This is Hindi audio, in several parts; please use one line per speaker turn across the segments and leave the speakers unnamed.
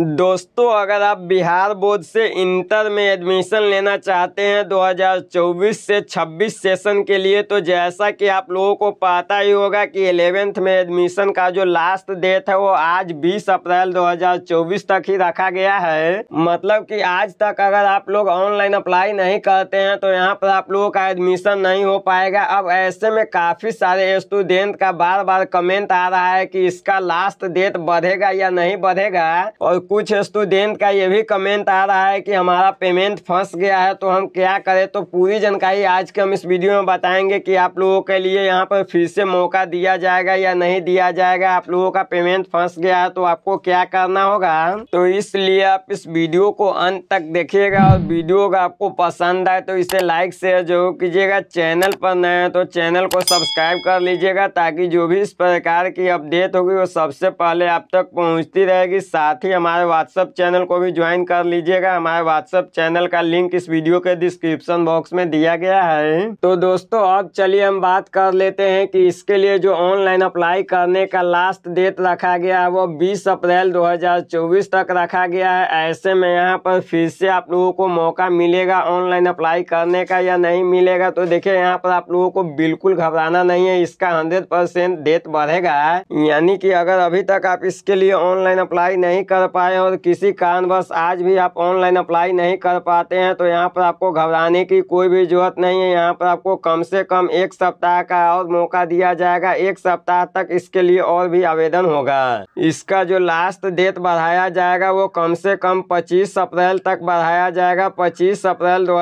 दोस्तों अगर आप बिहार बोर्ड से इंटर में एडमिशन लेना चाहते हैं 2024 से 26 सेशन के लिए तो जैसा कि आप लोगों को पता ही होगा कि एलेवेंथ में एडमिशन का जो लास्ट डेट है वो आज 20 अप्रैल 2024 तक ही रखा गया है मतलब कि आज तक अगर आप लोग ऑनलाइन अप्लाई नहीं करते हैं तो यहाँ पर आप लोगों का एडमिशन नहीं हो पाएगा अब ऐसे में काफ़ी सारे स्टूडेंट का बार बार कमेंट आ रहा है कि इसका लास्ट डेट बढ़ेगा या नहीं बढ़ेगा और कुछ स्टूडेंट का ये भी कमेंट आ रहा है कि हमारा पेमेंट फंस गया है तो हम क्या करें तो पूरी जानकारी आज के हम इस वीडियो में बताएंगे कि आप लोगों के लिए यहाँ पर फिर से मौका दिया जाएगा या नहीं दिया जाएगा आप लोगों का पेमेंट फंस गया है तो आपको क्या करना होगा तो इसलिए आप इस वीडियो को अंत तक देखिएगा और वीडियो अगर आपको पसंद आए तो इसे लाइक शेयर जरूर कीजिएगा चैनल पर नए हैं तो चैनल को सब्सक्राइब कर लीजिएगा ताकि जो भी इस प्रकार की अपडेट होगी वो सबसे पहले आप तक पहुँचती रहेगी साथ ही हमारे हमारे व्हाट्सअप चैनल को भी ज्वाइन कर लीजिएगा हमारे व्हाट्सअप चैनल का लिंक इस वीडियो के डिस्क्रिप्शन बॉक्स में दिया गया है तो दोस्तों अब चलिए हम बात कर लेते हैं कि इसके लिए जो ऑनलाइन अप्लाई करने का लास्ट डेट रखा गया है वो बीस अप्रैल दो तक रखा गया है ऐसे में यहाँ पर फिर से आप लोगों को मौका मिलेगा ऑनलाइन अप्लाई करने का या नहीं मिलेगा तो देखिये यहाँ पर आप लोगों को बिल्कुल घबराना नहीं है इसका हंड्रेड परसेंट डेट बढ़ेगा यानी कि अगर अभी तक आप इसके लिए ऑनलाइन अप्लाई नहीं कर पाए है और किसी कारणवश आज भी आप ऑनलाइन अप्लाई नहीं कर पाते हैं तो यहाँ पर आपको घबराने की कोई भी जरूरत नहीं है यहाँ पर आपको कम से कम एक सप्ताह का और मौका दिया जाएगा एक सप्ताह तक इसके लिए और भी आवेदन होगा इसका जो लास्ट डेट बढ़ाया जाएगा वो कम से कम पच्चीस अप्रैल तक बढ़ाया जाएगा पच्चीस अप्रैल दो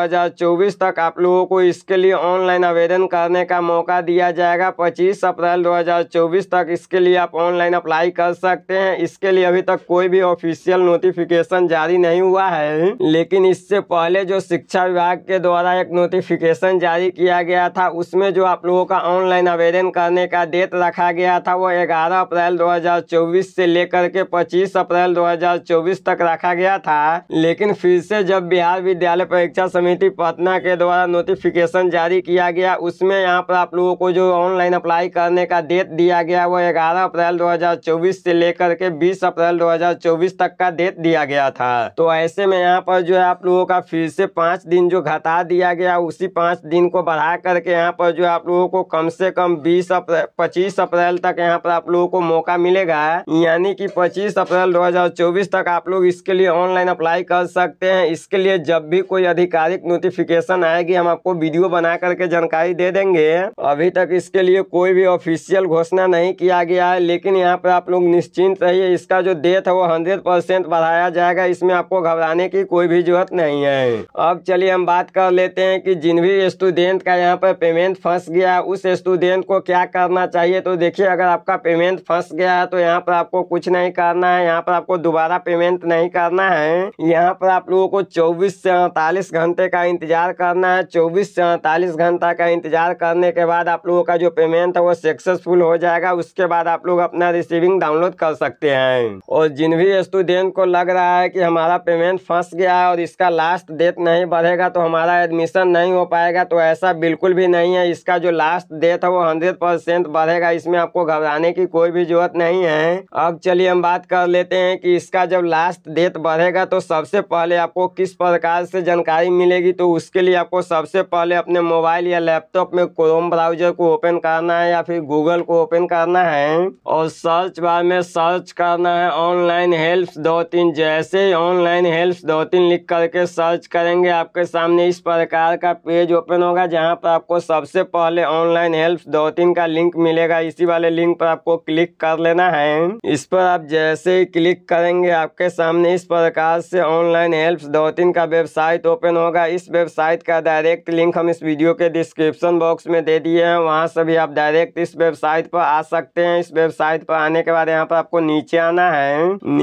तक आप लोगों को इसके लिए ऑनलाइन आवेदन करने का मौका दिया जाएगा पच्चीस अप्रैल दो तक इसके लिए आप ऑनलाइन अप्लाई कर सकते हैं इसके लिए अभी तक कोई भी ऑफिस ऑफिशियल नोटिफिकेशन जारी नहीं हुआ है लेकिन इससे पहले जो शिक्षा विभाग के द्वारा एक नोटिफिकेशन जारी किया गया था उसमें जो आप लोगों का ऑनलाइन आवेदन करने का डेट रखा गया था वो ग्यारह अप्रैल 2024 से लेकर के 25 अप्रैल 2024 तक रखा गया था लेकिन फिर से जब बिहार विद्यालय परीक्षा समिति पटना के द्वारा नोटिफिकेशन जारी किया गया उसमें यहाँ पर आप लोगों को जो ऑनलाइन अप्लाई करने का डेट दिया गया वो ग्यारह अप्रैल 2024 से लेकर के 20 अप्रैल 2024 तक तक का दे दिया गया था तो ऐसे में यहाँ पर जो है आप लोगों का फिर से पाँच दिन जो घटा दिया गया उसी पाँच दिन को बढ़ा करके यहाँ पर जो आप लोगों को कम से कम बीस अप्रैल पच्चीस अप्रैल तक यहाँ पर आप लोगों को मौका मिलेगा यानी कि पच्चीस अप्रैल दो तक आप लोग इसके लिए ऑनलाइन अप्लाई कर सकते हैं इसके लिए जब भी कोई आधिकारिक नोटिफिकेशन आएगी हम आपको वीडियो बना करके जानकारी दे देंगे अभी तक इसके लिए कोई भी ऑफिशियल घोषणा नहीं किया गया है लेकिन यहाँ पर आप लोग निश्चिंत रहिए इसका जो डेट है वो हंड्रेड परसेंट बढ़ाया जाएगा इसमें आपको घबराने की कोई भी जरूरत नहीं है अब चलिए हम बात कर लेते हैं कि जिन भी स्टूडेंट का यहाँ पर पेमेंट फंस गया उस स्टूडेंट को क्या करना चाहिए तो देखिए अगर आपका पेमेंट फंस गया है तो यहाँ पर आपको कुछ नहीं करना है यहाँ पर आपको दोबारा पेमेंट नहीं करना है यहाँ पर आप लोगों को चौबीस से अड़तालीस घंटे का इंतजार करना है चौबीस से अड़तालीस घंटा का इंतजार करने के बाद आप लोगों का जो पेमेंट है वो सक्सेसफुल हो जाएगा उसके बाद आप लोग अपना रिसीविंग डाउनलोड कर सकते हैं और जिन भी स्टूडेंट को लग रहा है कि हमारा पेमेंट फंस गया है और इसका लास्ट डेट नहीं बढ़ेगा तो हमारा एडमिशन नहीं हो पाएगा तो ऐसा बिल्कुल भी नहीं है इसका जो लास्ट डेट है वो हंड्रेड परसेंट बढ़ेगा इसमें आपको घबराने की कोई भी जरूरत नहीं है अब चलिए हम बात कर लेते हैं कि इसका जब लास्ट डेट बढ़ेगा तो सबसे पहले आपको किस प्रकार से जानकारी मिलेगी तो उसके लिए आपको सबसे पहले अपने मोबाइल या लैपटॉप में क्रोम ब्राउजर को ओपन करना है या फिर गूगल को ओपन करना है और सर्च बार में सर्च करना है ऑनलाइन हेल्प हेल्प्स दो तीन जैसे ही ऑनलाइन हेल्प्स दो तीन लिख करके सर्च करेंगे आपके सामने इस प्रकार का पेज ओपन होगा जहां पर आपको सबसे पहले ऑनलाइन हेल्प्स दो तीन का लिंक मिलेगा इसी वाले लिंक पर आपको क्लिक कर लेना है इस पर आप जैसे ही क्लिक करेंगे आपके सामने इस प्रकार से ऑनलाइन हेल्प्स दो तीन का वेबसाइट ओपन होगा इस वेबसाइट का डायरेक्ट लिंक हम इस वीडियो के डिस्क्रिप्शन बॉक्स में दे दिए हैं वहाँ से भी आप डायरेक्ट इस वेबसाइट पर आ सकते हैं इस वेबसाइट पर आने के बाद यहाँ पर आपको नीचे आना है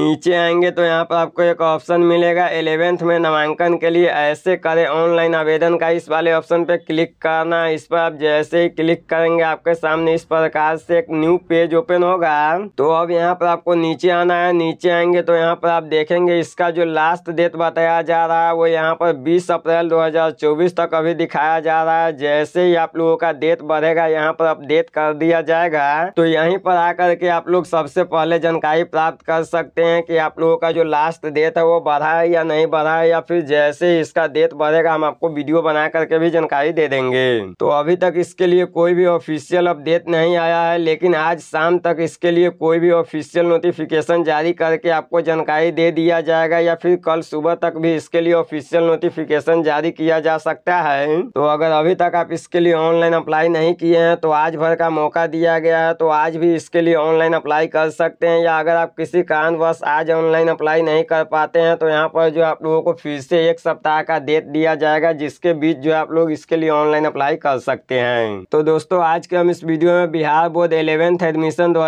नीचे आएंगे तो यहाँ पर आपको एक ऑप्शन मिलेगा एलेवेंथ में नामांकन के लिए ऐसे करें ऑनलाइन आवेदन का इस वाले ऑप्शन पर क्लिक करना इस पर आप जैसे ही क्लिक करेंगे आपके सामने इस प्रकार से एक न्यू पेज ओपन होगा तो अब यहाँ पर आपको नीचे आना है नीचे आएंगे तो यहाँ पर आप देखेंगे इसका जो लास्ट डेट बताया जा रहा है वो यहाँ पर बीस अप्रैल दो तक अभी दिखाया जा रहा है जैसे ही आप लोगों का डेट बढ़ेगा यहाँ पर अपडेट कर दिया जाएगा तो यहीं पर आकर के आप लोग सबसे पहले जानकारी प्राप्त कर सकते हैं कि आप लोगों का जो लास्ट डेट है वो बढ़ा है या नहीं बढ़ा है या फिर जैसे इसका डेट बढ़ेगा हम आपको वीडियो बना करके भी जानकारी दे देंगे तो अभी तक इसके लिए कोई भी ऑफिशियल अपडेट नहीं आया है लेकिन आज शाम तक इसके लिए कोई भी ऑफिशियल नोटिफिकेशन जारी करके आपको जानकारी दे दिया जाएगा या फिर कल सुबह तक भी इसके लिए ऑफिशियल नोटिफिकेशन जारी किया जा सकता है तो अगर अभी तक आप इसके लिए ऑनलाइन अप्लाई नहीं किए हैं तो आज भर का मौका दिया गया है तो आज भी इसके लिए ऑनलाइन अप्लाई कर सकते हैं या अगर आप किसी कारणवश आज ऑनलाइन अप्लाई नहीं कर पाते हैं तो यहाँ पर जो आप लोगों को फिर से एक सप्ताह का डेट दिया जाएगा जिसके बीच जो आप लोग इसके लिए ऑनलाइन अप्लाई कर सकते हैं तो दोस्तों आज के हम इस वीडियो में बिहार बोर्ड एलेवेंथ एडमिशन दो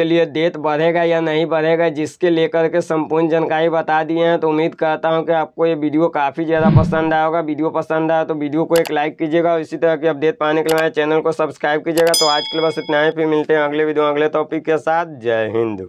के लिए डेट बढ़ेगा या नहीं बढ़ेगा जिसके लेकर के संपूर्ण जानकारी बता दिए हैं तो उम्मीद करता हूँ कि आपको ये वीडियो काफ़ी ज़्यादा पसंद आया होगा वीडियो पसंद आया तो वीडियो को एक लाइक कीजिएगा और इसी तरह की अपडेट पाने के लिए हमारे चैनल को सब्सक्राइब कीजिएगा तो आज के लिए बस इतना ही फिर मिलते हैं अगले वीडियो अगले टॉपिक के साथ जय हिंद